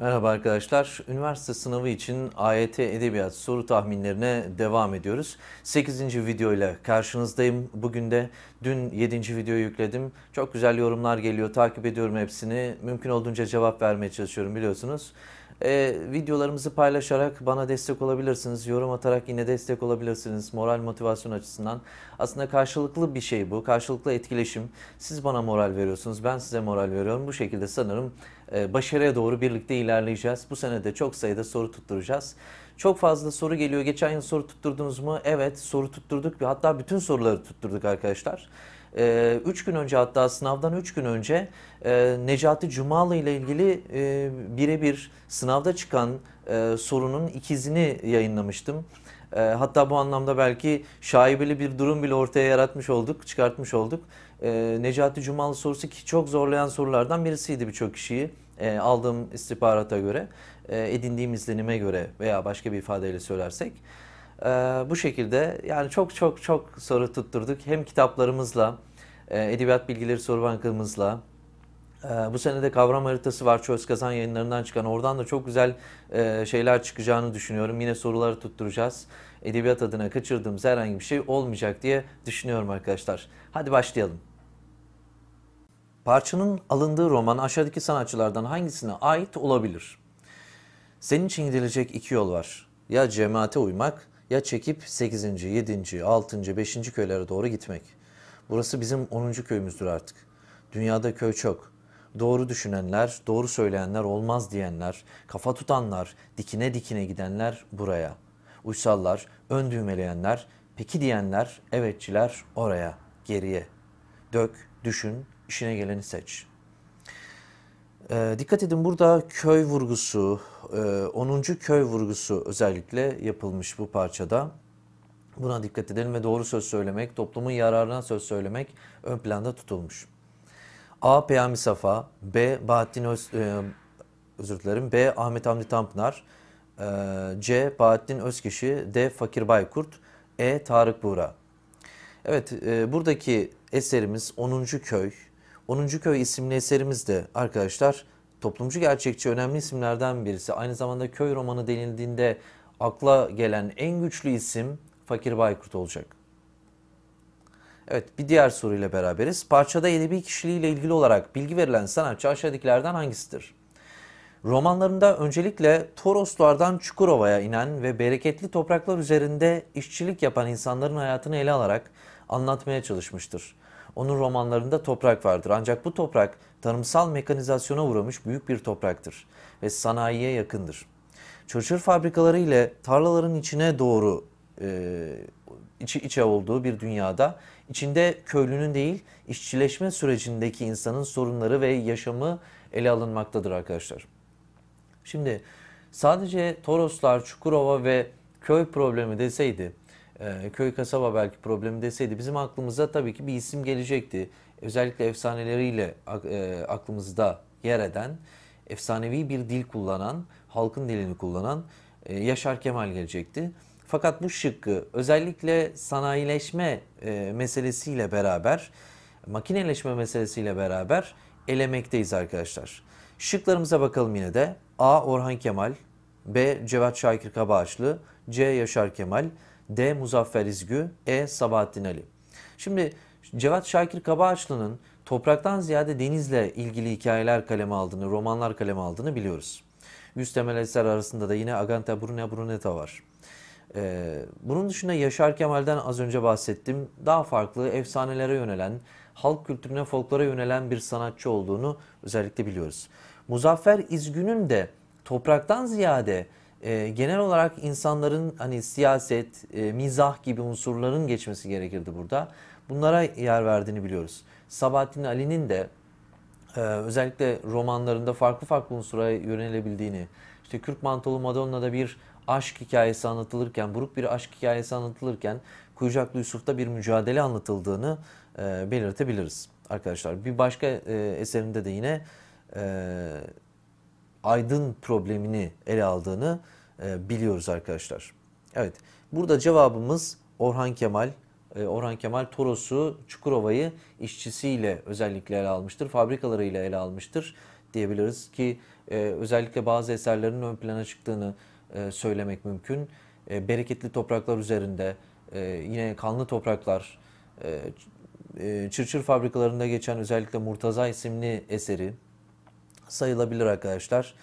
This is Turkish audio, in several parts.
Merhaba arkadaşlar. Üniversite sınavı için AYT Edebiyat soru tahminlerine devam ediyoruz. 8. video ile karşınızdayım. Bugün de dün 7. videoyu yükledim. Çok güzel yorumlar geliyor. Takip ediyorum hepsini. Mümkün olduğunca cevap vermeye çalışıyorum biliyorsunuz. E, videolarımızı paylaşarak bana destek olabilirsiniz. Yorum atarak yine destek olabilirsiniz. Moral motivasyon açısından. Aslında karşılıklı bir şey bu. Karşılıklı etkileşim. Siz bana moral veriyorsunuz. Ben size moral veriyorum. Bu şekilde sanırım e, başarıya doğru birlikte ilerleyeceğiz. Bu sene de çok sayıda soru tutturacağız. Çok fazla soru geliyor. Geçen yıl soru tutturdunuz mu? Evet soru tutturduk. Hatta bütün soruları tutturduk arkadaşlar e, üç gün önce hatta sınavdan üç gün önce e, Necati Cumalı ile ilgili e, birebir sınavda çıkan e, sorunun ikizini yayınlamıştım. hatta bu anlamda belki şaibeli bir durum bile ortaya yaratmış olduk, çıkartmış olduk. Necati Cumalı sorusu ki çok zorlayan sorulardan birisiydi birçok kişiyi aldığım istihbarata göre, edindiğim izlenime göre veya başka bir ifadeyle söylersek. E, bu şekilde yani çok çok çok soru tutturduk. Hem kitaplarımızla ee, Edebiyat Bilgileri Soru Bankamızla ee, bu sene de kavram haritası var Çöz Kazan yayınlarından çıkan. Oradan da çok güzel e, şeyler çıkacağını düşünüyorum. Yine soruları tutturacağız. Edebiyat adına kaçırdığımız herhangi bir şey olmayacak diye düşünüyorum arkadaşlar. Hadi başlayalım. Parçanın alındığı roman aşağıdaki sanatçılardan hangisine ait olabilir? Senin için gidilecek iki yol var. Ya cemaate uymak ya çekip 8. 7. 6. 5. köylere doğru gitmek. Burası bizim 10. köyümüzdür artık. Dünyada köy çok. Doğru düşünenler, doğru söyleyenler, olmaz diyenler, kafa tutanlar, dikine dikine gidenler buraya. Uysallar, ön düğmeleyenler, peki diyenler, evetçiler oraya, geriye. Dök, düşün, işine geleni seç. E, dikkat edin burada köy vurgusu, e, 10. köy vurgusu özellikle yapılmış bu parçada. Buna dikkat edelim ve doğru söz söylemek, toplumun yararına söz söylemek ön planda tutulmuş. A. Peyami Safa, B. Bahattin Öz, e, özür dilerim, B. Ahmet Hamdi Tanpınar, e, C. Bahattin Özkişi, D. Fakir Baykurt, E. Tarık Buğra. Evet, e, buradaki eserimiz 10. Köy. 10. Köy isimli eserimiz de arkadaşlar toplumcu gerçekçi önemli isimlerden birisi. Aynı zamanda köy romanı denildiğinde akla gelen en güçlü isim Fakir Baykurt olacak. Evet bir diğer soruyla beraberiz. Parçada edebi kişiliğiyle ilgili olarak bilgi verilen sanatçı aşağıdakilerden hangisidir? Romanlarında öncelikle Toroslardan Çukurova'ya inen ve bereketli topraklar üzerinde işçilik yapan insanların hayatını ele alarak anlatmaya çalışmıştır. Onun romanlarında toprak vardır ancak bu toprak tarımsal mekanizasyona uğramış büyük bir topraktır ve sanayiye yakındır. Çırçır fabrikaları ile tarlaların içine doğru e, içi içe olduğu bir dünyada içinde köylünün değil işçileşme sürecindeki insanın sorunları ve yaşamı ele alınmaktadır arkadaşlar. Şimdi sadece Toroslar, Çukurova ve köy problemi deseydi, e, köy kasaba belki problemi deseydi bizim aklımıza tabii ki bir isim gelecekti. Özellikle efsaneleriyle e, aklımızda yer eden, efsanevi bir dil kullanan, halkın dilini kullanan e, Yaşar Kemal gelecekti. Fakat bu şıkkı özellikle sanayileşme e, meselesiyle beraber, makineleşme meselesiyle beraber elemekteyiz arkadaşlar. Şıklarımıza bakalım yine de. A. Orhan Kemal, B. Cevat Şakir Kabağaçlı, C. Yaşar Kemal, D. Muzaffer İzgü, E. Sabahattin Ali. Şimdi Cevat Şakir Kabağaçlı'nın topraktan ziyade denizle ilgili hikayeler kaleme aldığını, romanlar kaleme aldığını biliyoruz. Yüz temel eser arasında da yine Aganta Bruna Bruneta var. Ee, bunun dışında Yaşar Kemal'den az önce bahsettim. Daha farklı efsanelere yönelen, halk kültürüne, folklara yönelen bir sanatçı olduğunu özellikle biliyoruz. Muzaffer İzgün'ün de topraktan ziyade e, genel olarak insanların hani siyaset, e, mizah gibi unsurların geçmesi gerekirdi burada. Bunlara yer verdiğini biliyoruz. Sabahattin Ali'nin de e, özellikle romanlarında farklı farklı unsura yönelebildiğini, işte Kürk Mantolu Madonna'da bir aşk hikayesi anlatılırken, buruk bir aşk hikayesi anlatılırken Kuyucaklı Yusuf'ta bir mücadele anlatıldığını e, belirtebiliriz arkadaşlar. Bir başka e, eserinde de yine e, aydın problemini ele aldığını e, biliyoruz arkadaşlar. Evet burada cevabımız Orhan Kemal. E, Orhan Kemal Toros'u, Çukurova'yı işçisiyle özellikle ele almıştır. Fabrikalarıyla ele almıştır diyebiliriz ki e, özellikle bazı eserlerin ön plana çıktığını e, söylemek mümkün. E, bereketli topraklar üzerinde, e, yine kanlı topraklar, e, e, çırçır fabrikalarında geçen özellikle Murtaza isimli eseri sayılabilir arkadaşlar.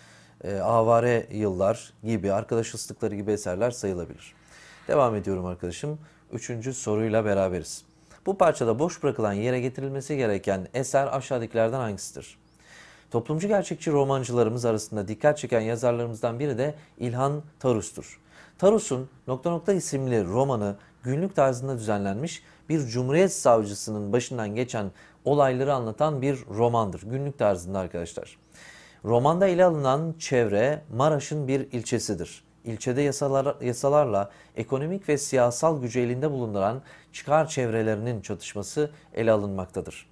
E, avare yıllar gibi, arkadaş ıslıkları gibi eserler sayılabilir. Devam ediyorum arkadaşım. Üçüncü soruyla beraberiz. Bu parçada boş bırakılan yere getirilmesi gereken eser aşağıdakilerden hangisidir? Toplumcu gerçekçi romancılarımız arasında dikkat çeken yazarlarımızdan biri de İlhan Tarus'tur. Tarus'un nokta nokta isimli romanı günlük tarzında düzenlenmiş bir cumhuriyet savcısının başından geçen olayları anlatan bir romandır. Günlük tarzında arkadaşlar. Romanda ele alınan çevre Maraş'ın bir ilçesidir. İlçede yasalar, yasalarla ekonomik ve siyasal gücü elinde bulunduran çıkar çevrelerinin çatışması ele alınmaktadır.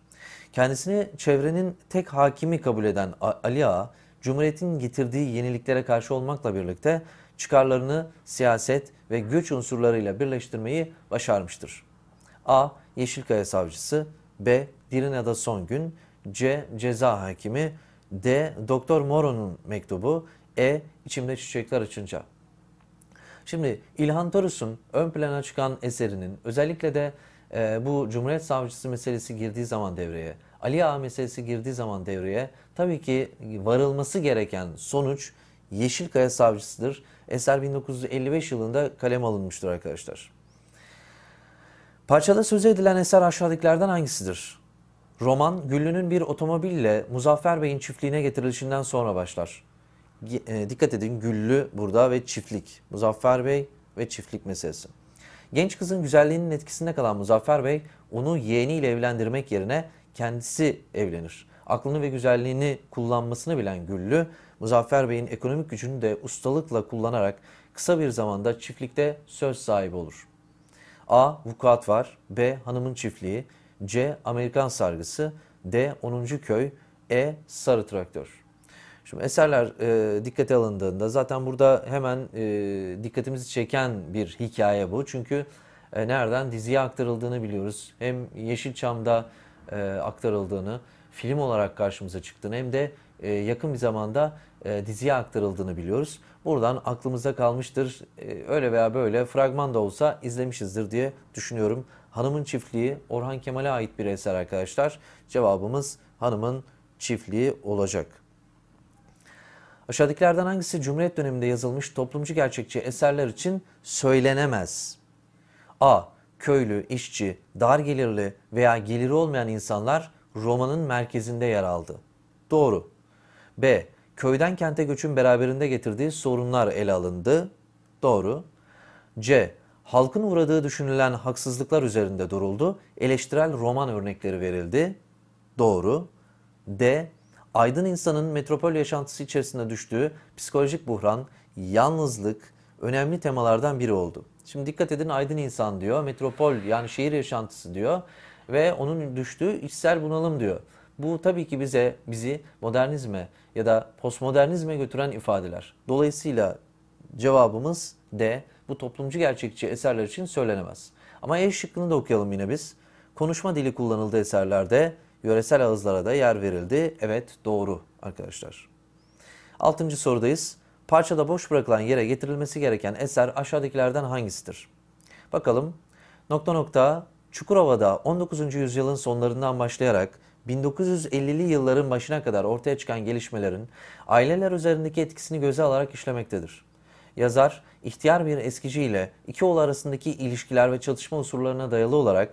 Kendisini çevrenin tek hakimi kabul eden Ali Ağa, Cumhuriyet'in getirdiği yeniliklere karşı olmakla birlikte çıkarlarını siyaset ve güç unsurlarıyla birleştirmeyi başarmıştır. A. Yeşilkaya Savcısı B. Dirinada gün, C. Ceza Hakimi D. Doktor Moro'nun mektubu E. İçimde Çiçekler Açınca Şimdi İlhan Torus'un ön plana çıkan eserinin özellikle de e, bu Cumhuriyet Savcısı meselesi girdiği zaman devreye, Ali Ağa meselesi girdiği zaman devreye tabii ki varılması gereken sonuç Yeşilkaya Savcısıdır. Eser 1955 yılında kalem alınmıştır arkadaşlar. Parçada söz edilen eser aşağıdakilerden hangisidir? Roman, Güllü'nün bir otomobille Muzaffer Bey'in çiftliğine getirilişinden sonra başlar. E, dikkat edin Güllü burada ve çiftlik. Muzaffer Bey ve çiftlik meselesi. Genç kızın güzelliğinin etkisinde kalan Muzaffer Bey onu yeğeniyle evlendirmek yerine kendisi evlenir. Aklını ve güzelliğini kullanmasını bilen Güllü, Muzaffer Bey'in ekonomik gücünü de ustalıkla kullanarak kısa bir zamanda çiftlikte söz sahibi olur. A. Vukuat var. B. Hanımın çiftliği. C. Amerikan sargısı. D. 10. köy. E. Sarı traktör. Şimdi eserler e, dikkate alındığında zaten burada hemen e, dikkatimizi çeken bir hikaye bu. Çünkü e, nereden diziye aktarıldığını biliyoruz. Hem Yeşilçam'da e, aktarıldığını, film olarak karşımıza çıktığını hem de e, yakın bir zamanda e, diziye aktarıldığını biliyoruz. Buradan aklımızda kalmıştır. E, öyle veya böyle fragman da olsa izlemişizdir diye düşünüyorum. Hanımın Çiftliği Orhan Kemal'e ait bir eser arkadaşlar. Cevabımız Hanımın Çiftliği olacak. Aşağıdakilerden hangisi Cumhuriyet döneminde yazılmış toplumcu gerçekçi eserler için söylenemez? A. Köylü, işçi, dar gelirli veya geliri olmayan insanlar romanın merkezinde yer aldı. Doğru. B. Köyden kente göçün beraberinde getirdiği sorunlar ele alındı. Doğru. C. Halkın uğradığı düşünülen haksızlıklar üzerinde duruldu. Eleştirel roman örnekleri verildi. Doğru. D aydın insanın metropol yaşantısı içerisinde düştüğü psikolojik buhran, yalnızlık önemli temalardan biri oldu. Şimdi dikkat edin aydın insan diyor, metropol yani şehir yaşantısı diyor ve onun düştüğü içsel bunalım diyor. Bu tabii ki bize bizi modernizme ya da postmodernizme götüren ifadeler. Dolayısıyla cevabımız D. Bu toplumcu gerçekçi eserler için söylenemez. Ama E şıkkını da okuyalım yine biz. Konuşma dili kullanıldı eserlerde Yöresel ağızlara da yer verildi. Evet doğru arkadaşlar. Altıncı sorudayız. Parçada boş bırakılan yere getirilmesi gereken eser aşağıdakilerden hangisidir? Bakalım. Nokta nokta Çukurova'da 19. yüzyılın sonlarından başlayarak 1950'li yılların başına kadar ortaya çıkan gelişmelerin aileler üzerindeki etkisini göze alarak işlemektedir. Yazar, ihtiyar bir eskici ile iki oğlu arasındaki ilişkiler ve çatışma unsurlarına dayalı olarak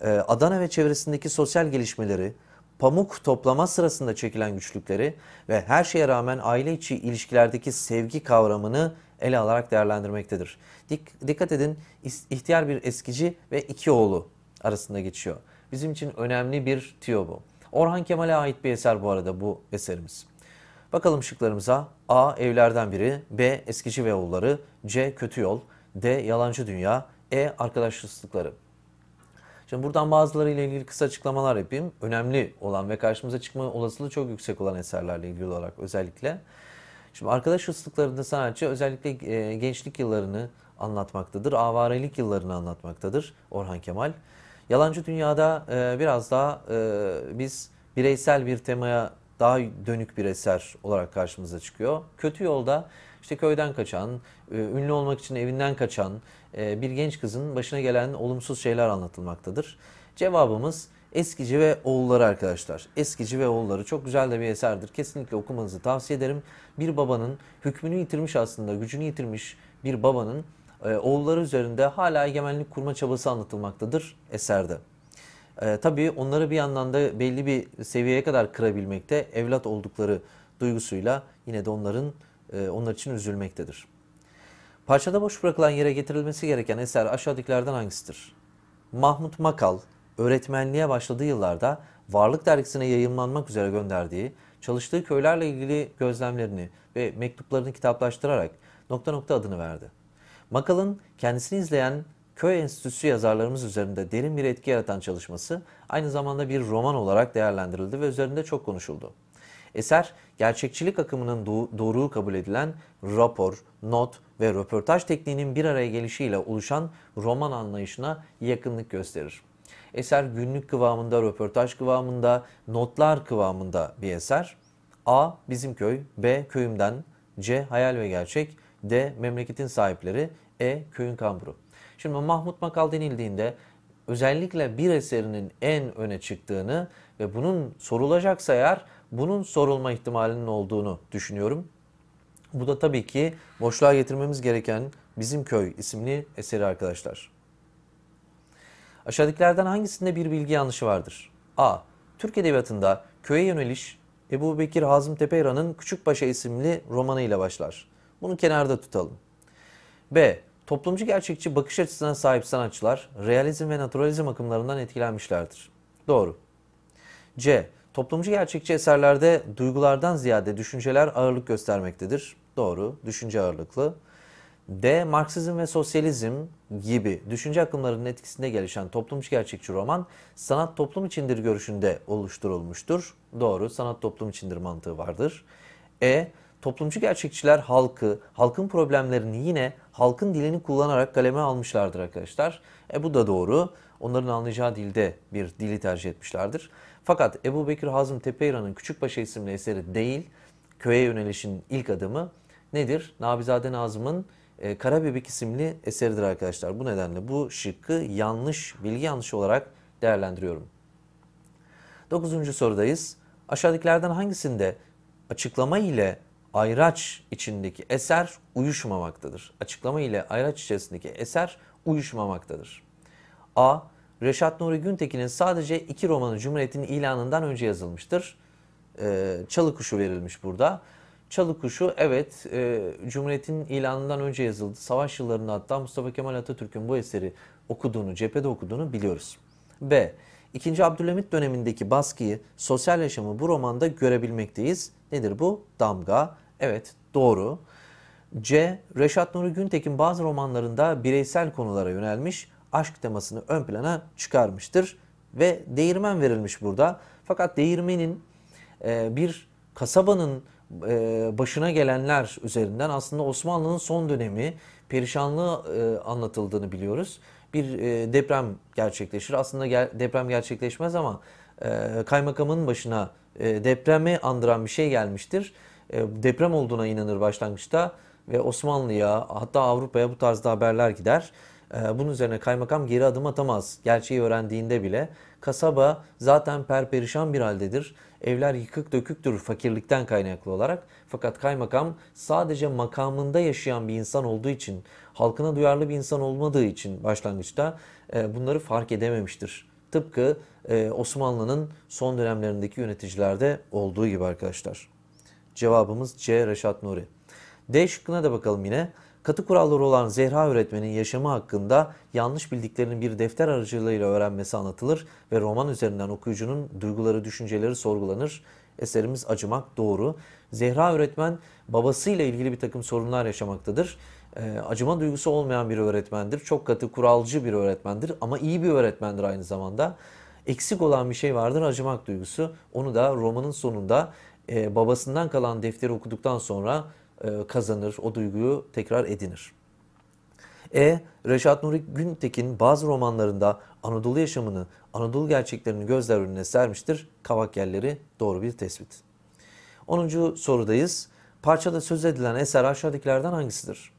ee, Adana ve çevresindeki sosyal gelişmeleri, pamuk toplama sırasında çekilen güçlükleri ve her şeye rağmen aile içi ilişkilerdeki sevgi kavramını ele alarak değerlendirmektedir. Dik, dikkat edin ihtiyar bir eskici ve iki oğlu arasında geçiyor. Bizim için önemli bir tüyo bu. Orhan Kemal'e ait bir eser bu arada bu eserimiz. Bakalım şıklarımıza. A. Evlerden biri. B. Eskici ve oğulları. C. Kötü yol. D. Yalancı dünya. E. Arkadaşlıkları. Şimdi buradan bazılarıyla ilgili kısa açıklamalar yapayım. Önemli olan ve karşımıza çıkma olasılığı çok yüksek olan eserlerle ilgili olarak özellikle. Şimdi arkadaş ıslıklarında sanatçı özellikle e, gençlik yıllarını anlatmaktadır. Avarelik yıllarını anlatmaktadır Orhan Kemal. Yalancı Dünya'da e, biraz daha e, biz bireysel bir temaya daha dönük bir eser olarak karşımıza çıkıyor. Kötü yolda işte köyden kaçan, ünlü olmak için evinden kaçan, e, bir genç kızın başına gelen olumsuz şeyler anlatılmaktadır. Cevabımız Eskici ve Oğulları arkadaşlar. Eskici ve Oğulları çok güzel de bir eserdir. Kesinlikle okumanızı tavsiye ederim. Bir babanın hükmünü yitirmiş aslında, gücünü yitirmiş bir babanın e, oğulları üzerinde hala egemenlik kurma çabası anlatılmaktadır eserde. E, tabii onları bir yandan da belli bir seviyeye kadar kırabilmekte evlat oldukları duygusuyla yine de onların e, onlar için üzülmektedir. Parçada boş bırakılan yere getirilmesi gereken eser aşağıdakilerden hangisidir? Mahmut Makal, öğretmenliğe başladığı yıllarda Varlık Dergisi'ne yayınlanmak üzere gönderdiği, çalıştığı köylerle ilgili gözlemlerini ve mektuplarını kitaplaştırarak nokta nokta adını verdi. Makal'ın kendisini izleyen köy enstitüsü yazarlarımız üzerinde derin bir etki yaratan çalışması aynı zamanda bir roman olarak değerlendirildi ve üzerinde çok konuşuldu. Eser gerçekçilik akımının doğru kabul edilen rapor, not ve röportaj tekniğinin bir araya gelişiyle oluşan roman anlayışına yakınlık gösterir. Eser günlük kıvamında, röportaj kıvamında, notlar kıvamında bir eser. A. Bizim köy, B. Köyümden, C. Hayal ve gerçek, D. Memleketin sahipleri, E. Köyün kamburu. Şimdi Mahmut Makal denildiğinde özellikle bir eserinin en öne çıktığını ve bunun sorulacaksa eğer bunun sorulma ihtimalinin olduğunu düşünüyorum. Bu da tabii ki boşluğa getirmemiz gereken Bizim Köy isimli eseri arkadaşlar. Aşağıdakilerden hangisinde bir bilgi yanlışı vardır? A. Türk Edebiyatı'nda köye yöneliş Ebu Bekir Hazım Tepeyra'nın Küçükpaşa isimli romanıyla başlar. Bunu kenarda tutalım. B. Toplumcu gerçekçi bakış açısına sahip sanatçılar realizm ve naturalizm akımlarından etkilenmişlerdir. Doğru. C. Toplumcu gerçekçi eserlerde duygulardan ziyade düşünceler ağırlık göstermektedir. Doğru, düşünce ağırlıklı. D. Marksizm ve sosyalizm gibi düşünce akımlarının etkisinde gelişen toplumcu gerçekçi roman, sanat toplum içindir görüşünde oluşturulmuştur. Doğru, sanat toplum içindir mantığı vardır. E. Toplumcu gerçekçiler halkı, halkın problemlerini yine halkın dilini kullanarak kaleme almışlardır arkadaşlar. E bu da doğru. Onların anlayacağı dilde bir dili tercih etmişlerdir. Fakat Ebu Bekir Hazım Tepeyra'nın Küçükpaşa isimli eseri değil, köye yönelişin ilk adımı nedir? Nabizade Nazım'ın e, Karabebek isimli eseridir arkadaşlar. Bu nedenle bu şıkkı yanlış, bilgi yanlış olarak değerlendiriyorum. Dokuzuncu sorudayız. Aşağıdakilerden hangisinde açıklama ile ayraç içindeki eser uyuşmamaktadır? Açıklama ile ayraç içerisindeki eser uyuşmamaktadır. A. Reşat Nuri Güntekin'in sadece iki romanı Cumhuriyet'in ilanından önce yazılmıştır. Ee, Çalı Kuşu verilmiş burada. Çalı Kuşu evet e, Cumhuriyet'in ilanından önce yazıldı. Savaş yıllarında hatta Mustafa Kemal Atatürk'ün bu eseri okuduğunu, cephede okuduğunu biliyoruz. B. İkinci Abdülhamit dönemindeki baskıyı, sosyal yaşamı bu romanda görebilmekteyiz. Nedir bu? Damga. Evet doğru. C. Reşat Nuri Güntekin bazı romanlarında bireysel konulara yönelmiş aşk temasını ön plana çıkarmıştır ve değirmen verilmiş burada. Fakat değirmenin e, bir kasabanın e, başına gelenler üzerinden aslında Osmanlı'nın son dönemi perişanlığı e, anlatıldığını biliyoruz. Bir e, deprem gerçekleşir. Aslında gel, deprem gerçekleşmez ama e, kaymakamın başına e, depremi andıran bir şey gelmiştir. E, deprem olduğuna inanır başlangıçta ve Osmanlı'ya hatta Avrupa'ya bu tarzda haberler gider. Ee, bunun üzerine kaymakam geri adım atamaz. Gerçeği öğrendiğinde bile kasaba zaten perperişan bir haldedir. Evler yıkık döküktür fakirlikten kaynaklı olarak. Fakat kaymakam sadece makamında yaşayan bir insan olduğu için, halkına duyarlı bir insan olmadığı için başlangıçta e, bunları fark edememiştir. Tıpkı e, Osmanlı'nın son dönemlerindeki yöneticilerde olduğu gibi arkadaşlar. Cevabımız C. Reşat Nuri. D şıkkına da bakalım yine katı kuralları olan Zehra öğretmenin yaşamı hakkında yanlış bildiklerini bir defter aracılığıyla öğrenmesi anlatılır ve roman üzerinden okuyucunun duyguları, düşünceleri sorgulanır. Eserimiz Acımak Doğru. Zehra öğretmen babasıyla ilgili bir takım sorunlar yaşamaktadır. E, acıma duygusu olmayan bir öğretmendir. Çok katı kuralcı bir öğretmendir ama iyi bir öğretmendir aynı zamanda. Eksik olan bir şey vardır acımak duygusu. Onu da romanın sonunda e, babasından kalan defteri okuduktan sonra e, kazanır, o duyguyu tekrar edinir. E. Reşat Nuri Güntekin bazı romanlarında Anadolu yaşamını, Anadolu gerçeklerini gözler önüne sermiştir. Kavak yerleri doğru bir tespit. 10. sorudayız. Parçada söz edilen eser aşağıdakilerden hangisidir?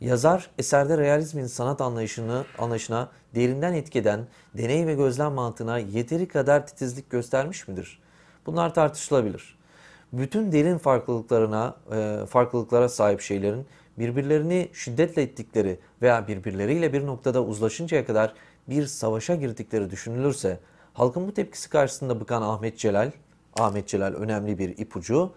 Yazar eserde realizmin sanat anlayışını anlayışına derinden etkeden deney ve gözlem mantığına yeteri kadar titizlik göstermiş midir? Bunlar tartışılabilir bütün derin farklılıklarına, e, farklılıklara sahip şeylerin birbirlerini şiddetle ettikleri veya birbirleriyle bir noktada uzlaşıncaya kadar bir savaşa girdikleri düşünülürse halkın bu tepkisi karşısında bıkan Ahmet Celal, Ahmet Celal önemli bir ipucu.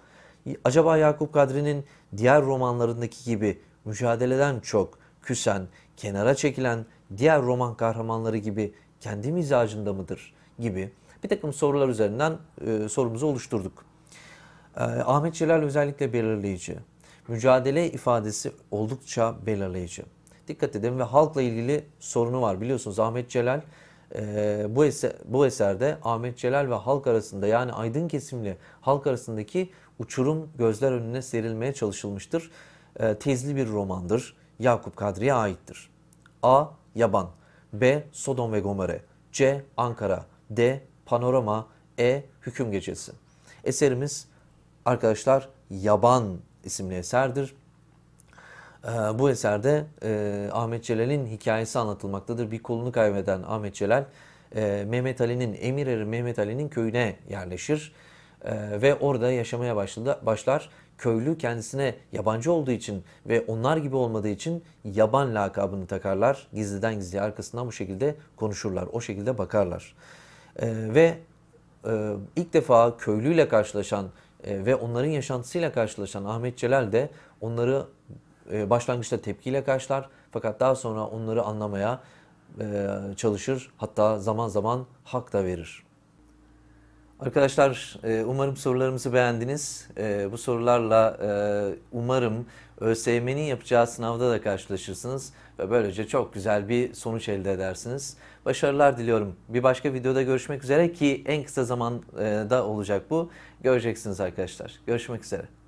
Acaba Yakup Kadri'nin diğer romanlarındaki gibi mücadeleden çok küsen, kenara çekilen diğer roman kahramanları gibi kendi mizacında mıdır gibi bir takım sorular üzerinden e, sorumuzu oluşturduk. Ee, Ahmet Celal özellikle belirleyici. Mücadele ifadesi oldukça belirleyici. Dikkat edin ve halkla ilgili sorunu var. Biliyorsunuz Ahmet Celal e, bu, eser, bu eserde Ahmet Celal ve halk arasında yani aydın kesimli halk arasındaki uçurum gözler önüne serilmeye çalışılmıştır. E, tezli bir romandır. Yakup Kadri'ye aittir. A. Yaban B. Sodom ve Gomorre C. Ankara D. Panorama E. Hüküm Gecesi Eserimiz arkadaşlar Yaban isimli eserdir. Ee, bu eserde e, Ahmet Celal'in hikayesi anlatılmaktadır. Bir kolunu kaybeden Ahmet Celal e, Mehmet Ali'nin Emir Eri Mehmet Ali'nin köyüne yerleşir ee, ve orada yaşamaya başladı, başlar. Köylü kendisine yabancı olduğu için ve onlar gibi olmadığı için yaban lakabını takarlar. Gizliden gizliye arkasından bu şekilde konuşurlar. O şekilde bakarlar. E, ve e, ilk defa köylüyle karşılaşan e, ve onların yaşantısıyla karşılaşan Ahmet Celal de onları e, başlangıçta tepkiyle karşılar fakat daha sonra onları anlamaya e, çalışır hatta zaman zaman hak da verir. Arkadaşlar umarım sorularımızı beğendiniz. Bu sorularla umarım ÖSYM'nin yapacağı sınavda da karşılaşırsınız ve böylece çok güzel bir sonuç elde edersiniz. Başarılar diliyorum. Bir başka videoda görüşmek üzere ki en kısa zamanda olacak bu. Göreceksiniz arkadaşlar. Görüşmek üzere.